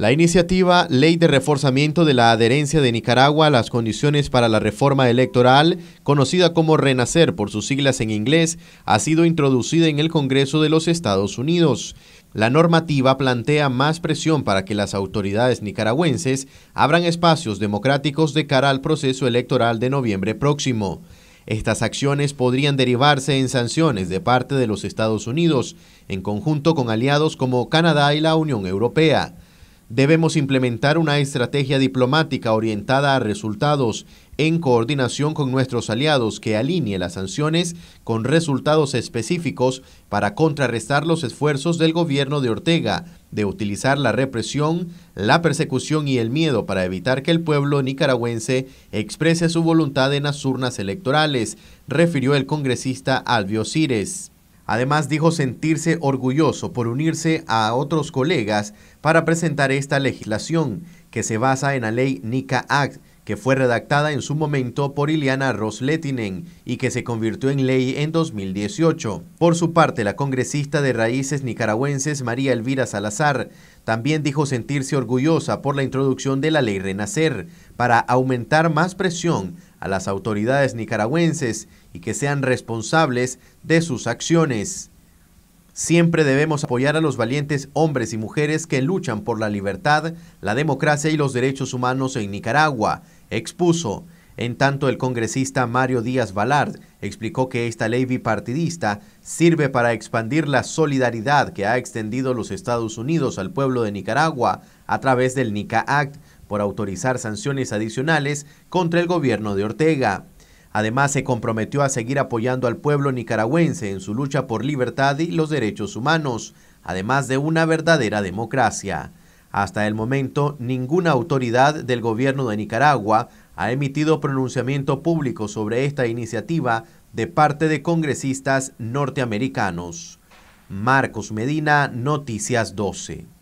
La iniciativa Ley de Reforzamiento de la Adherencia de Nicaragua a las Condiciones para la Reforma Electoral, conocida como Renacer por sus siglas en inglés, ha sido introducida en el Congreso de los Estados Unidos. La normativa plantea más presión para que las autoridades nicaragüenses abran espacios democráticos de cara al proceso electoral de noviembre próximo. Estas acciones podrían derivarse en sanciones de parte de los Estados Unidos, en conjunto con aliados como Canadá y la Unión Europea. Debemos implementar una estrategia diplomática orientada a resultados en coordinación con nuestros aliados que alinee las sanciones con resultados específicos para contrarrestar los esfuerzos del gobierno de Ortega de utilizar la represión, la persecución y el miedo para evitar que el pueblo nicaragüense exprese su voluntad en las urnas electorales, refirió el congresista Alvio Cires. Además dijo sentirse orgulloso por unirse a otros colegas para presentar esta legislación que se basa en la ley NICA Act que fue redactada en su momento por Iliana Rosletinen y que se convirtió en ley en 2018. Por su parte, la congresista de raíces nicaragüenses María Elvira Salazar también dijo sentirse orgullosa por la introducción de la ley Renacer para aumentar más presión a las autoridades nicaragüenses y que sean responsables de sus acciones. Siempre debemos apoyar a los valientes hombres y mujeres que luchan por la libertad, la democracia y los derechos humanos en Nicaragua, expuso. En tanto, el congresista Mario Díaz Balard explicó que esta ley bipartidista sirve para expandir la solidaridad que ha extendido los Estados Unidos al pueblo de Nicaragua a través del NICA Act por autorizar sanciones adicionales contra el gobierno de Ortega. Además, se comprometió a seguir apoyando al pueblo nicaragüense en su lucha por libertad y los derechos humanos, además de una verdadera democracia. Hasta el momento, ninguna autoridad del gobierno de Nicaragua ha emitido pronunciamiento público sobre esta iniciativa de parte de congresistas norteamericanos. Marcos Medina, Noticias 12.